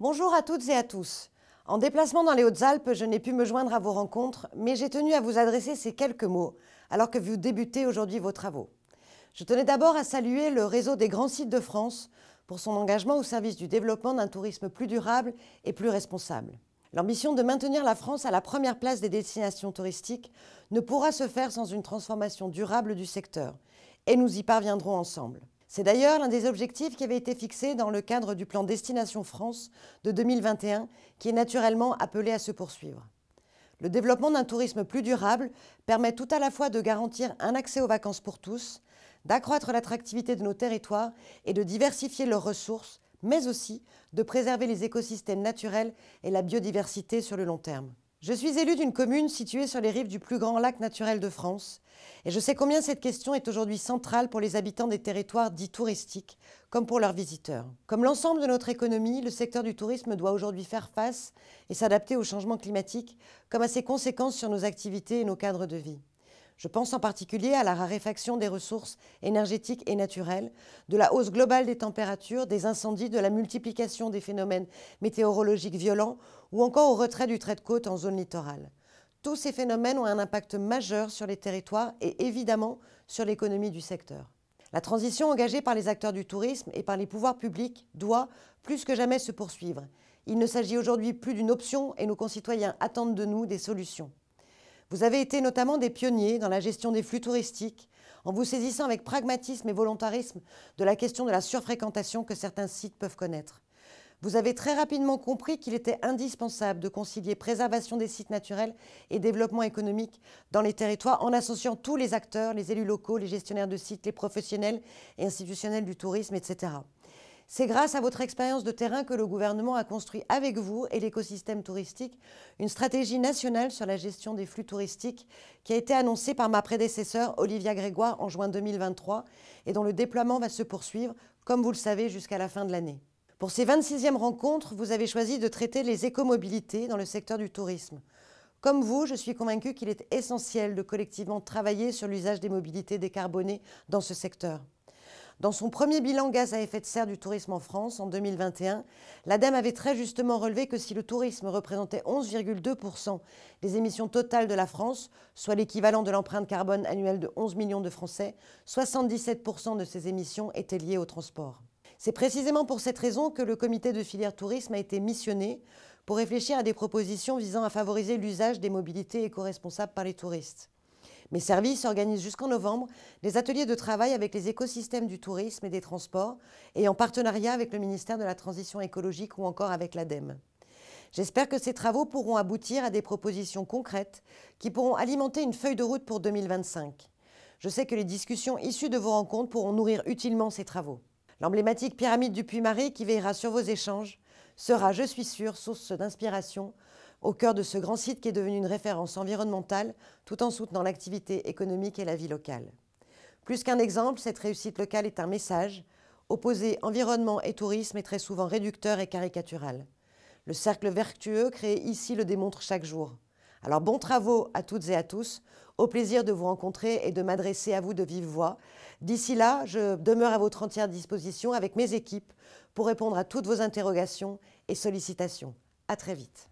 Bonjour à toutes et à tous. En déplacement dans les Hautes-Alpes, je n'ai pu me joindre à vos rencontres, mais j'ai tenu à vous adresser ces quelques mots alors que vous débutez aujourd'hui vos travaux. Je tenais d'abord à saluer le réseau des grands sites de France pour son engagement au service du développement d'un tourisme plus durable et plus responsable. L'ambition de maintenir la France à la première place des destinations touristiques ne pourra se faire sans une transformation durable du secteur, et nous y parviendrons ensemble. C'est d'ailleurs l'un des objectifs qui avait été fixé dans le cadre du plan Destination France de 2021, qui est naturellement appelé à se poursuivre. Le développement d'un tourisme plus durable permet tout à la fois de garantir un accès aux vacances pour tous, d'accroître l'attractivité de nos territoires et de diversifier leurs ressources, mais aussi de préserver les écosystèmes naturels et la biodiversité sur le long terme. Je suis élue d'une commune située sur les rives du plus grand lac naturel de France et je sais combien cette question est aujourd'hui centrale pour les habitants des territoires dits touristiques comme pour leurs visiteurs. Comme l'ensemble de notre économie, le secteur du tourisme doit aujourd'hui faire face et s'adapter au changement climatique comme à ses conséquences sur nos activités et nos cadres de vie. Je pense en particulier à la raréfaction des ressources énergétiques et naturelles, de la hausse globale des températures, des incendies, de la multiplication des phénomènes météorologiques violents ou encore au retrait du trait de côte en zone littorale. Tous ces phénomènes ont un impact majeur sur les territoires et évidemment sur l'économie du secteur. La transition engagée par les acteurs du tourisme et par les pouvoirs publics doit plus que jamais se poursuivre. Il ne s'agit aujourd'hui plus d'une option et nos concitoyens attendent de nous des solutions. Vous avez été notamment des pionniers dans la gestion des flux touristiques, en vous saisissant avec pragmatisme et volontarisme de la question de la surfréquentation que certains sites peuvent connaître. Vous avez très rapidement compris qu'il était indispensable de concilier préservation des sites naturels et développement économique dans les territoires en associant tous les acteurs, les élus locaux, les gestionnaires de sites, les professionnels et institutionnels du tourisme, etc. C'est grâce à votre expérience de terrain que le gouvernement a construit avec vous et l'écosystème touristique une stratégie nationale sur la gestion des flux touristiques qui a été annoncée par ma prédécesseure Olivia Grégoire en juin 2023 et dont le déploiement va se poursuivre, comme vous le savez, jusqu'à la fin de l'année. Pour ces 26e rencontres, vous avez choisi de traiter les écomobilités dans le secteur du tourisme. Comme vous, je suis convaincue qu'il est essentiel de collectivement travailler sur l'usage des mobilités décarbonées dans ce secteur. Dans son premier bilan gaz à effet de serre du tourisme en France en 2021, l'ADEME avait très justement relevé que si le tourisme représentait 11,2% des émissions totales de la France, soit l'équivalent de l'empreinte carbone annuelle de 11 millions de Français, 77% de ces émissions étaient liées au transport. C'est précisément pour cette raison que le comité de filière tourisme a été missionné pour réfléchir à des propositions visant à favoriser l'usage des mobilités éco-responsables par les touristes. Mes services organisent jusqu'en novembre des ateliers de travail avec les écosystèmes du tourisme et des transports et en partenariat avec le ministère de la Transition écologique ou encore avec l'ADEME. J'espère que ces travaux pourront aboutir à des propositions concrètes qui pourront alimenter une feuille de route pour 2025. Je sais que les discussions issues de vos rencontres pourront nourrir utilement ces travaux. L'emblématique pyramide du Puy-Marie qui veillera sur vos échanges sera, je suis sûre, source d'inspiration au cœur de ce grand site qui est devenu une référence environnementale tout en soutenant l'activité économique et la vie locale. Plus qu'un exemple, cette réussite locale est un message. Opposer environnement et tourisme est très souvent réducteur et caricatural. Le cercle vertueux créé ici le démontre chaque jour. Alors bon travaux à toutes et à tous, au plaisir de vous rencontrer et de m'adresser à vous de vive voix. D'ici là, je demeure à votre entière disposition avec mes équipes pour répondre à toutes vos interrogations et sollicitations. À très vite.